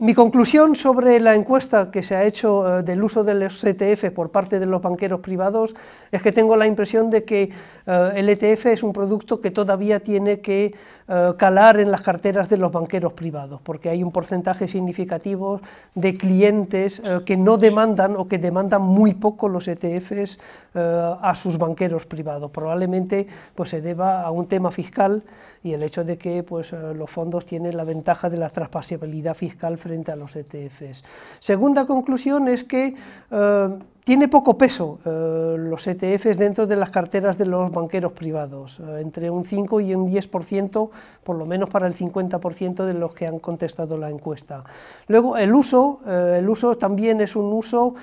Mi conclusión sobre la encuesta que se ha hecho eh, del uso de los ETF por parte de los banqueros privados es que tengo la impresión de que eh, el ETF es un producto que todavía tiene que eh, calar en las carteras de los banqueros privados, porque hay un porcentaje significativo de clientes que no demandan o que demandan muy poco los ETFs a sus banqueros privados. Probablemente pues, se deba a un tema fiscal y el hecho de que pues, los fondos tienen la ventaja de la traspasibilidad fiscal frente a los ETFs. Segunda conclusión es que eh, tiene poco peso eh, los ETFs dentro de las carteras de los banqueros privados, eh, entre un 5 y un 10%, por lo menos para el 50% de los que han contestado la encuesta. Luego, el uso, eh, el uso también es un uso,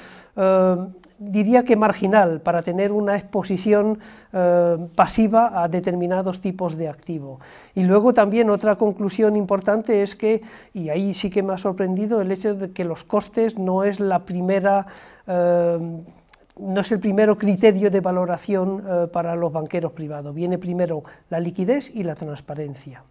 diría que marginal, para tener una exposición pasiva a determinados tipos de activo. Y luego también otra conclusión importante es que, y ahí sí que me ha sorprendido, el hecho de que los costes no es la primera Em, no es el primero criterio de valoración eh, para los banqueros privados. Viene primero la liquidez y la transparencia.